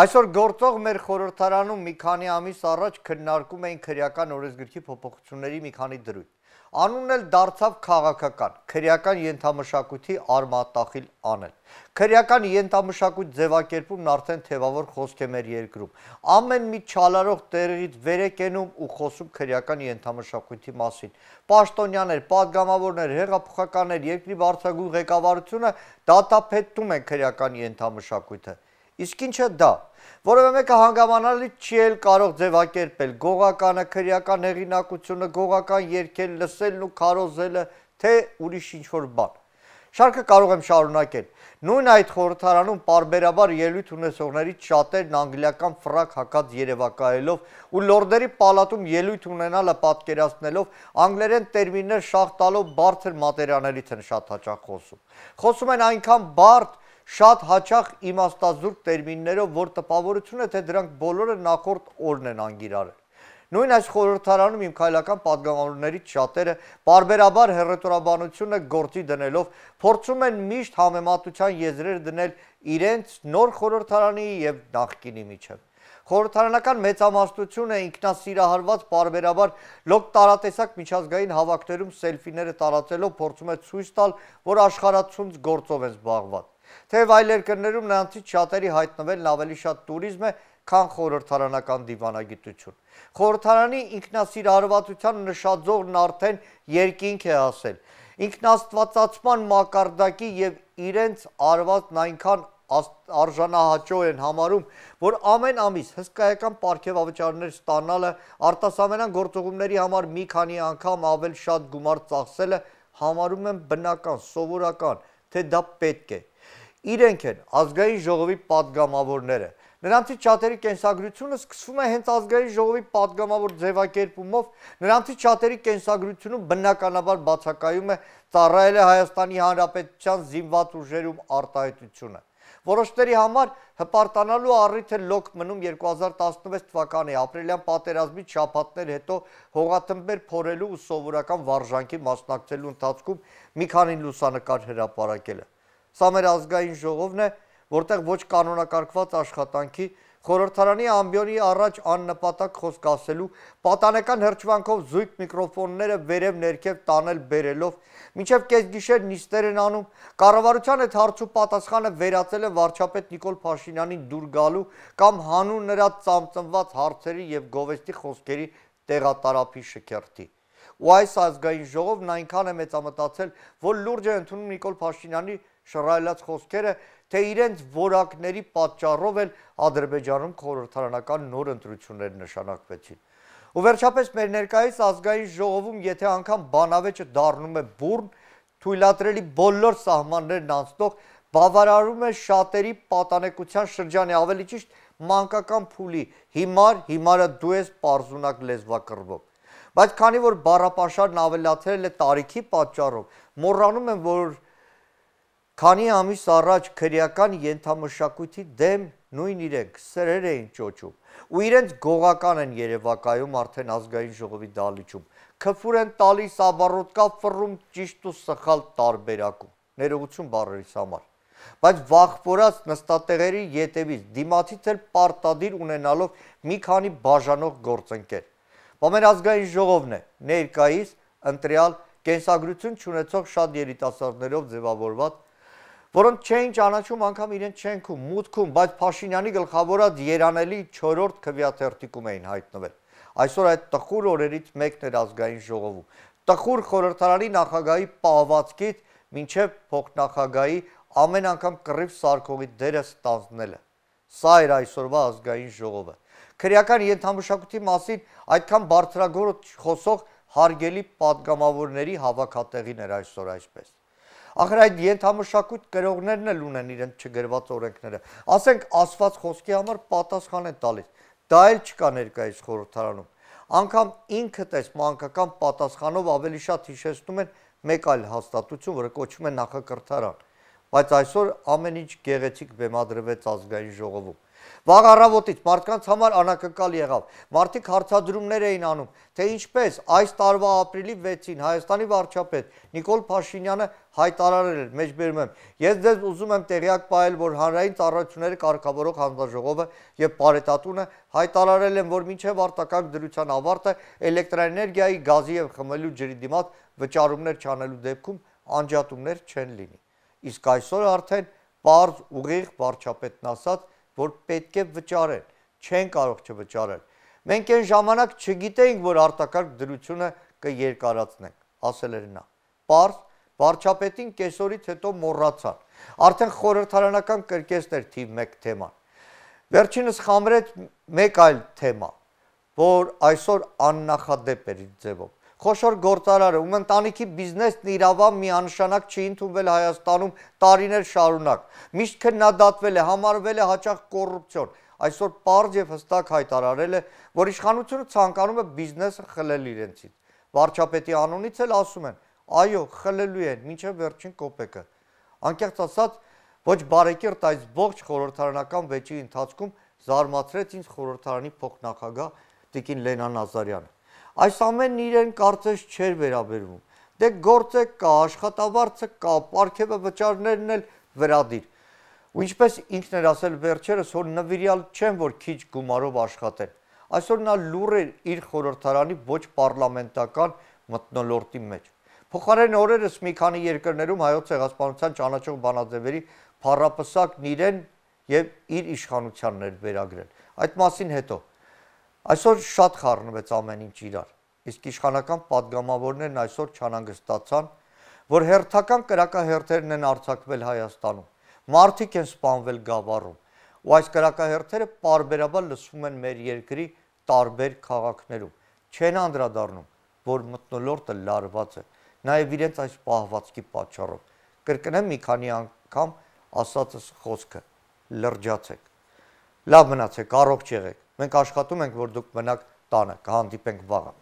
Այսօր գործող մեր խորհրդարանում մի քանի ամիս առաջ քննարկում էին քրեական օրենսգրքի փոփոխությունների մի քանի դրույթ։ Անունն էլ դարձավ քաղաքական, քրեական յենթամշակույթի արմատախիլ անել։ Քրեական յենթամշակույթ ձևակերպումն արդեն թևավոր խոսք է մեր երկրում։ Ամեն մի ճալարող տեղից վեր է կենում ու խոսում քրեական յենթամշակույթի մասին։ Պաշտոնյաներ, падգամավորներ, հեղափոխականներ, երկրի բարձրագույն ղեկավարությունը դատապետում են քրեական յենթամշակույթը։ են Իսկ ինչը դա։ Որևէ մեկը հանգամանալի չի էլ կարող ձևակերպել գողականը, քրեական հեղինակությունը, գողական երկել, լսելն ու քարոզելը, թե ուրիշ ինչ-որ բան։ Շարքը կարող եմ շարունակել։ Նույն այդ խորհրդարանում parberabar ելույթ ունեցողներից շատերն անգլիական ֆրակ հակած երևակայելով ու լորդերի պալատում ելույթ ունենալը պատկերացնելով անգլերեն տերմիններ շախ տալով բարձր մատերանալից են շատ հաճախ խոսում։ Խոսում են այնքան բարդ, շատ հաճախ իմաստազուրկ տերմիններով, որ տպավորություն է, թե դրանք բոլորը նախորդ օրն են անգիրարել։ Նույն այս խորհրդարանում իմ քայլական падգամավորներից շատերը բարբերաբար հերրետորաբանությունը գործի դնելով փորձում են միշտ համեմատության եզրեր դնել իրենց նոր խորհրդարանի եւ նախկինի միջև։ Խորհրդարանական մեծամասնությունը ինքնասիրահարված բարբերաբար լոկ տարատեսակ միջազգային հավաքներում սելֆիները տարածելով փորձում է ցույց տալ, որ աշխարհացունց գործով են զբաղված։ Թեև այլ երկրներում նրանցից շատերի հայտնվելն ավելի շատ туриզմ է, քան խորհրդարանական դիվանագիտություն։ Խորհրդարանի ինքնասիրարարվածության նշաձողն արդեն երկինք է ասել։ Ինքնաստվածացման մակարդակի եւ իրենց արվածն այնքան արժանահաճո են համարում, որ ամեն ամիս հսկայական պարգև ավճարներ ստանալը, արտասամենան գործողումների համար մի քանի անգամ ավել շատ գումար ծախսելը համարում են բնական, սովորական, թե դա պետք է։ Իրենք են ազգային ժողովի падգամավորները։ Նրանցից շատերի կենսագրությունը սկսվում է հենց ազգային ժողովի падգամավոր ձևակերպումով, նրանցից շատերի կենսագրությունը բնականաբար բացակայում է ծառայել է Հայաստանի Հանրապետության զինված ուժերում արտահայտությունը։ Որոշների համար հպարտանալու առիթ է լոկ մնում 2016 թվականի ապրիլյան պատերազմի շաբաթներ հետո հողաթմբեր փորելու ու սովորական վարժանքի մասնակցելու ընթացքում մի քանի լուսանկար հրապարակելը։ Սա մեր ազգային ժողովն է, որտեղ ոչ կանոնակարգված աշխատանքի խորհրդարանի ամբիոնի առաջ աննպատակ խոսք ասելու, պատանեկան հերճվանքով զույգ միկրոֆոնները վերև ներքև տանել բերելով, մինչև կեսգիշեր նիստեր են անում, կառավարության այդ հարցու պատասխանը վերածել է վարչապետ Նիկոլ Փաշինյանին դուր գալու կամ հանուն նրա ծամծմված հարցերի եւ գովեստի խոսքերի տեղատարափի շքերթի։ Ու այս ազգային ժողովն այնքան է մեծամտացել, որ լուրջ է ընդունում Նիկոլ Փաշինյանի շռայլած խոսքերը, թե իրենց որակների պատճառով էլ Ադրբեջանում խորհրդարանական նոր ընտրություններ նշանակվեցին։ Ու վերջապես մեր ներկայիս ազգային ժողովում, եթե անգամ բանավեճը դառնում է բուրն, թույլատրելի բոլոր սահմաններն անցնող բավարարում է շատերի պատանեկության շրջանի, ավելի ճիշտ մանկական փուլի, հիմար, հիմարը դու ես պարզունակ լեզվակռվով։ Բայց քանի որ բառապաշարն ավելացել է տարիքի պատճառով, մոռանում են, որ Քանի ամիս առաջ քրեական ենթամշակույթի դեմ նույն իրենք սրեր էին ճոճում ու իրենց գողական են Երևակայում արդեն ազգային ժողովի դալիճում։ Քֆուր են տալիս ավառոտկա ֆռում ճիշտ ու սխալ տարբերակում։ Ներողություն բարերիս համար։ Բայց վախվորած նստատեղերի յետևից դիմացից էլ պարտադիր ունենալով մի քանի բաժանող գործընկեր։ Բամեր ազգային ժողովն է ներկայիս ընտրյալ կենսագրություն չունեցող շատ երիտասարդներով ձևավորված որոնք չէին ճանաչում անգամ իրենց չենքում, մուտքում, բայց Փաշինյանի գլխավորած երանելի 4-րդ քվյաթերթիկում էին հայտնվել։ Այսօր այդ տխուր օրերից մեկն էր ազգային ժողովում։ Տխուր խորհրդարանի նախագահի պահվածքից մինչև փոխնախագահի ամեն անգամ կռիվ սարկողի դերը ստանձնելը։ Սա էր այսօրվա ազգային ժողովը։ Քրեական ենթամշակույթի մասին այդքան բարձրագույն խոսող հարգելի падգամավորների հավաքատեղին էր այսօր այսպես։ Ախր այդ ենթամշակույթ գրողներն էլ ունեն իրենց չգրված օրենքները։ Ասենք ասված խոսքի համար պատասխան են տալիս։ Դա էլ չկա ներկայիս խորհրդարանում։ Անկամ ինքդ էս մանկական պատասխանով ավելի շատ հիշեցնում են մեկ այլ հաստատություն, որը կոչվում է նախակրթարան Բայց այսօր ամեն ինչ գեղեցիկ բեմադրվեց ազգային ժողովում։ Վաղ առավոտից մարդկանց համար անակնկալ եղավ։ Մարդիկ հարցադրումներ էին անում, թե ինչպես այս տարվա ապրիլի 6-ին Հայաստանի վարչապետ Նիկոլ Փաշինյանը հայտարարել էր մեջբերում եմ։ Ես ձեզ ուզում եմ տեղյակ պահել, որ հանրային ծառայությունները կարգավորող հանձնաժողովը եւ Պարետատունը հայտարարել են, որ մինչեւ արտակարգ դրության ավարտը էլեկտրակայանի, գազի եւ խմելու ջրի դիմաց վճարումներ չանելու դեպքում անջատումներ չեն լինի իսկ այսօր արդեն པարզ ուղիղ վարչապետն ասաց, որ պետք է վճարեն, չեն կարող չվճարել։ Մենք այն ժամանակ չգիտեինք, որ արտակարգ դրությունը կերկարացնենք, ասել էր նա։ Պարզ վարչապետին կեսօրից հետո մոռացան։ Արդեն խորհրդարանական կրկեսներ թիվ 1 թեման։ Վերջինս խամրեց մեկ այլ թեմա, որ այսօր աննախադեպ էր իր ձևով խոշոր գործարարը, ում ընտանիքի բիզնեսն իրավամ միանշանակ չի ընդունվել Հայաստանում տարիներ շարունակ։ Միշտ քննադատվել է, համարվել է հաճախ կոռուպցիոն։ Այսօր པարզ եւ հստակ հայտարարել է, որ իշխանությունը ցանկանում է բիզնեսը խլել իրենցից։ Վարչապետի անունից էլ ասում են. այո, խլելու են մինչև վերջին կոպեկը։ Անկեղծ ասած, ոչ բարեկերտ այս ողջ խորհրդարանական վեճի ընթացքում զարմացրեց ինձ խորհրդարանի փոխնախագահ Տիկին Լենան Ազարյանը։ Այս ամենն իրեն կարծես չէր վերաբերվում։ Դե գործը կա, աշխատավարձը կա, ապարքեվը վճարներն էլ վրադիր։ Ու ինչպես ինքն էր ասել վերջերս, որ նվիրյալ չեն, որ քիչ գումարով աշխատեն։ Այսօր նա լուր էր իր խորհրդարանի ոչ պարլամենտական մտնոլորտի մեջ։ Փոխարեն օրերս մի քանի երկրներում հայոց ցեղասպանության ճանաչող բանաձևերի փառապսակն իրեն եւ իր իշխանությանն էր վերագրել։ Այդ մասին հետո Այսօր շատ խառնվեց ամեն ինչ իրար։ Իսկ իշխանական падգամավորներն այսօր չանանգստացան, որ հերթական կրակահերթերն են արցակվել Հայաստանում։ Մարտիկ են սպանվել գավառում։ Ու այս կրակահերթերը parberabar լսվում են մեր երկրի տարբեր քաղաքներում։ Չեն անդրադառնում, որ մտնոլորտը լարված է, նաև իրենց այս պահվածքի պատճառով։ Կրկնեմ մի քանի անգամ ասածս խոսքը՝ լրջացեք։ Լավ մնացեք, առողջ եղեք։ Մենք աշխատում ենք, որ դուք մնաք տանը, կհանդիպենք վաղը։